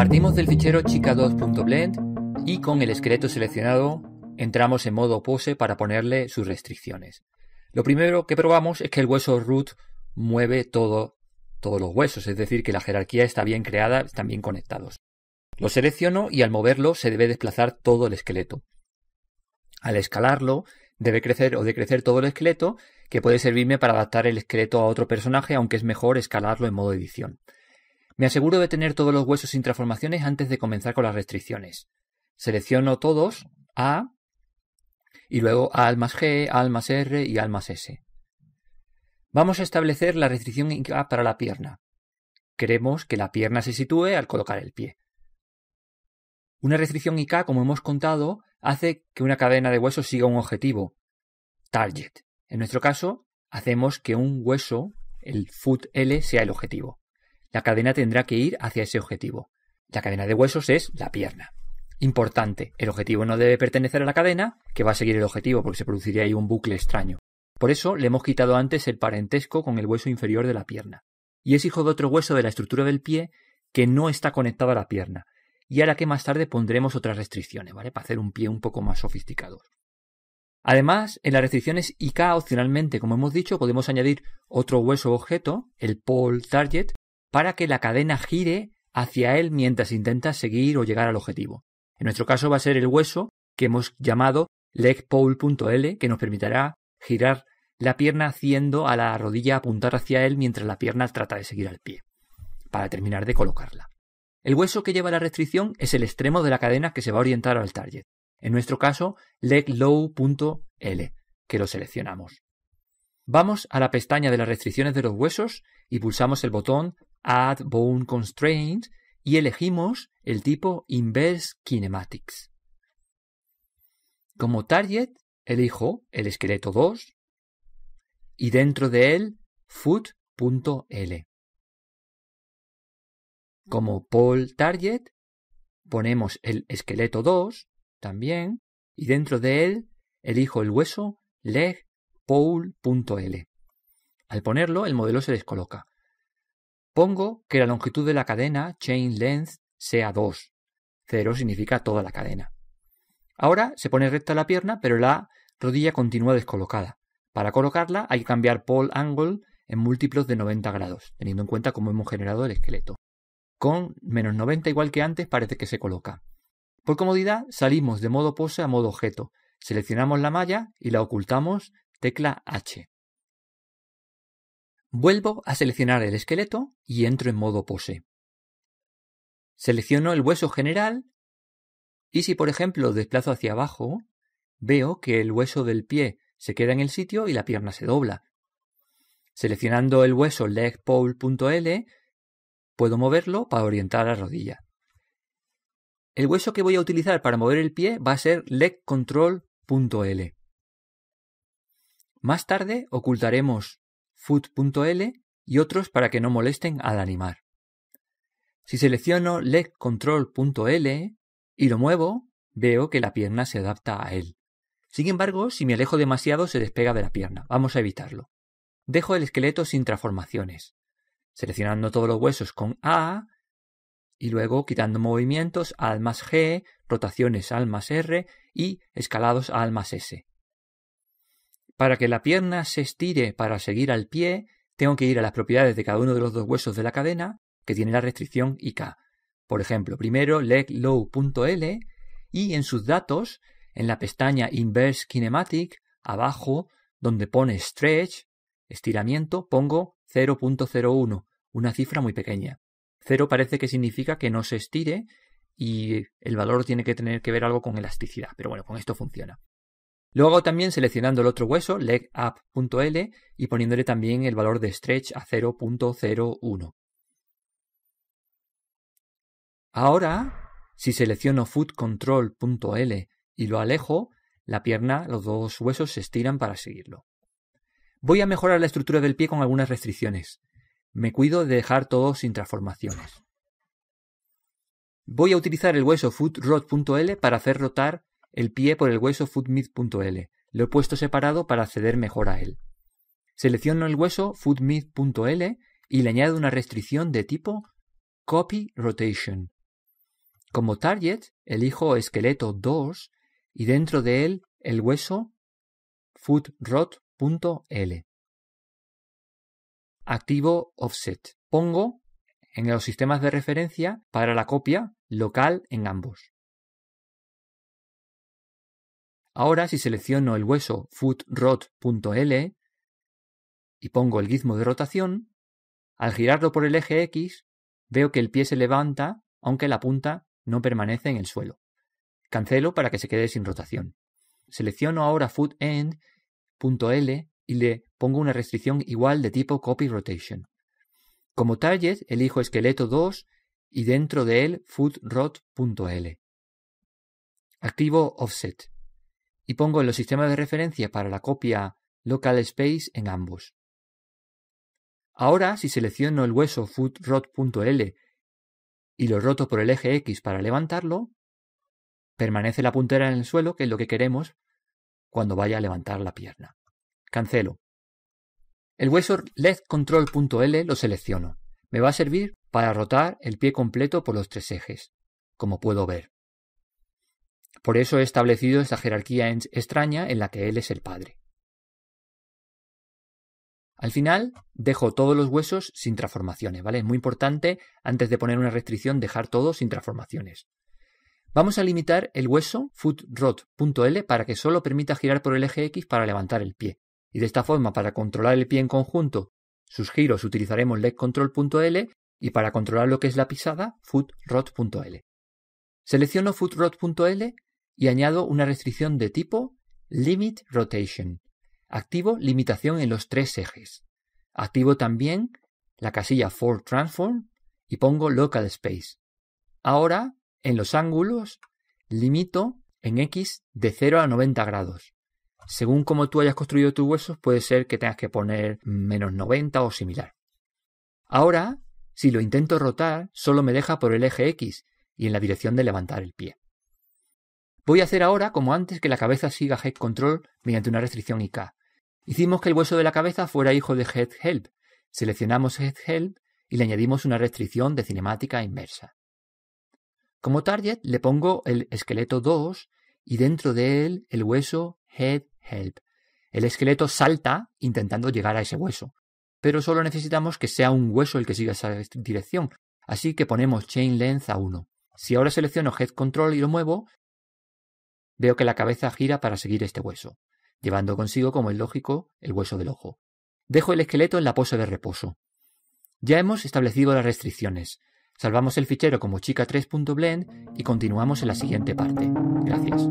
Partimos del fichero chica2.blend y con el esqueleto seleccionado entramos en modo pose para ponerle sus restricciones. Lo primero que probamos es que el hueso root mueve todo, todos los huesos, es decir, que la jerarquía está bien creada, están bien conectados. Lo selecciono y al moverlo se debe desplazar todo el esqueleto. Al escalarlo debe crecer o decrecer todo el esqueleto, que puede servirme para adaptar el esqueleto a otro personaje, aunque es mejor escalarlo en modo edición. Me aseguro de tener todos los huesos sin transformaciones antes de comenzar con las restricciones. Selecciono todos, A, y luego A al más G, A más R y A más S. Vamos a establecer la restricción IK para la pierna. Queremos que la pierna se sitúe al colocar el pie. Una restricción IK, como hemos contado, hace que una cadena de huesos siga un objetivo, target. En nuestro caso, hacemos que un hueso, el foot L, sea el objetivo. La cadena tendrá que ir hacia ese objetivo. La cadena de huesos es la pierna. Importante, el objetivo no debe pertenecer a la cadena, que va a seguir el objetivo porque se produciría ahí un bucle extraño. Por eso le hemos quitado antes el parentesco con el hueso inferior de la pierna. Y es hijo de otro hueso de la estructura del pie que no está conectado a la pierna, y ahora que más tarde pondremos otras restricciones, ¿vale? Para hacer un pie un poco más sofisticado. Además, en las restricciones IK opcionalmente, como hemos dicho, podemos añadir otro hueso objeto, el pole target, para que la cadena gire hacia él mientras intenta seguir o llegar al objetivo. En nuestro caso va a ser el hueso que hemos llamado legpole.l que nos permitirá girar la pierna haciendo a la rodilla apuntar hacia él mientras la pierna trata de seguir al pie, para terminar de colocarla. El hueso que lleva la restricción es el extremo de la cadena que se va a orientar al target. En nuestro caso, leglow.l, que lo seleccionamos. Vamos a la pestaña de las restricciones de los huesos y pulsamos el botón Add Bone Constraint y elegimos el tipo Inverse Kinematics. Como target, elijo el esqueleto 2 y dentro de él foot.l. Como Pole target, ponemos el esqueleto 2 también y dentro de él elijo el hueso leg pole.l. Al ponerlo, el modelo se descoloca. Pongo que la longitud de la cadena, chain length, sea 2. 0 significa toda la cadena. Ahora se pone recta la pierna, pero la rodilla continúa descolocada. Para colocarla hay que cambiar pole angle en múltiplos de 90 grados, teniendo en cuenta cómo hemos generado el esqueleto. Con menos 90 igual que antes parece que se coloca. Por comodidad salimos de modo pose a modo objeto, seleccionamos la malla y la ocultamos tecla H. Vuelvo a seleccionar el esqueleto y entro en modo pose. Selecciono el hueso general y si por ejemplo desplazo hacia abajo, veo que el hueso del pie se queda en el sitio y la pierna se dobla. Seleccionando el hueso legpole.l puedo moverlo para orientar la rodilla. El hueso que voy a utilizar para mover el pie va a ser legcontrol.l. Más tarde ocultaremos food.l y otros para que no molesten al animar. Si selecciono legcontrol.l y lo muevo, veo que la pierna se adapta a él. Sin embargo, si me alejo demasiado se despega de la pierna. Vamos a evitarlo. Dejo el esqueleto sin transformaciones, seleccionando todos los huesos con A y luego quitando movimientos al más G, rotaciones al más R y escalados al más S. Para que la pierna se estire para seguir al pie, tengo que ir a las propiedades de cada uno de los dos huesos de la cadena que tiene la restricción IK. Por ejemplo, primero leglow.l y en sus datos, en la pestaña Inverse Kinematic, abajo, donde pone Stretch, estiramiento, pongo 0.01, una cifra muy pequeña. 0 parece que significa que no se estire y el valor tiene que tener que ver algo con elasticidad, pero bueno, con esto funciona. Luego hago también seleccionando el otro hueso, legup.l, y poniéndole también el valor de stretch a 0.01. Ahora, si selecciono footcontrol.l y lo alejo, la pierna, los dos huesos se estiran para seguirlo. Voy a mejorar la estructura del pie con algunas restricciones. Me cuido de dejar todo sin transformaciones. Voy a utilizar el hueso footrot.l para hacer rotar el pie por el hueso footmid.l. Lo he puesto separado para acceder mejor a él. Selecciono el hueso footmid.l y le añado una restricción de tipo copy rotation. Como target, elijo esqueleto 2 y dentro de él el hueso footrot.l. Activo offset. Pongo en los sistemas de referencia para la copia local en ambos. Ahora si selecciono el hueso footrot.l y pongo el gizmo de rotación, al girarlo por el eje X veo que el pie se levanta aunque la punta no permanece en el suelo. Cancelo para que se quede sin rotación. Selecciono ahora footend.l y le pongo una restricción igual de tipo copy rotation. Como target elijo esqueleto 2 y dentro de él footrot.l. Activo offset y pongo los sistemas de referencia para la copia local space en ambos. Ahora, si selecciono el hueso footrot.l y lo roto por el eje X para levantarlo, permanece la puntera en el suelo, que es lo que queremos cuando vaya a levantar la pierna. Cancelo. El hueso ledcontrol.l lo selecciono. Me va a servir para rotar el pie completo por los tres ejes, como puedo ver. Por eso he establecido esta jerarquía extraña en la que él es el padre. Al final, dejo todos los huesos sin transformaciones, ¿vale? Es muy importante, antes de poner una restricción, dejar todo sin transformaciones. Vamos a limitar el hueso footrot.l para que solo permita girar por el eje X para levantar el pie. Y de esta forma, para controlar el pie en conjunto, sus giros utilizaremos legcontrol.l y para controlar lo que es la pisada, footrot.l. Selecciono footrot.l y añado una restricción de tipo Limit Rotation. Activo limitación en los tres ejes. Activo también la casilla For Transform y pongo Local Space. Ahora, en los ángulos, limito en X de 0 a 90 grados. Según como tú hayas construido tus huesos, puede ser que tengas que poner menos 90 o similar. Ahora, si lo intento rotar, solo me deja por el eje X y en la dirección de levantar el pie. Voy a hacer ahora, como antes, que la cabeza siga head control mediante una restricción IK. Hicimos que el hueso de la cabeza fuera hijo de head help. Seleccionamos head help y le añadimos una restricción de cinemática inversa. Como target le pongo el esqueleto 2 y dentro de él el hueso head help. El esqueleto salta intentando llegar a ese hueso, pero solo necesitamos que sea un hueso el que siga esa dirección, así que ponemos chain length a 1. Si ahora selecciono Head Control y lo muevo, veo que la cabeza gira para seguir este hueso, llevando consigo, como es lógico, el hueso del ojo. Dejo el esqueleto en la pose de reposo. Ya hemos establecido las restricciones. Salvamos el fichero como chica3.blend y continuamos en la siguiente parte. Gracias.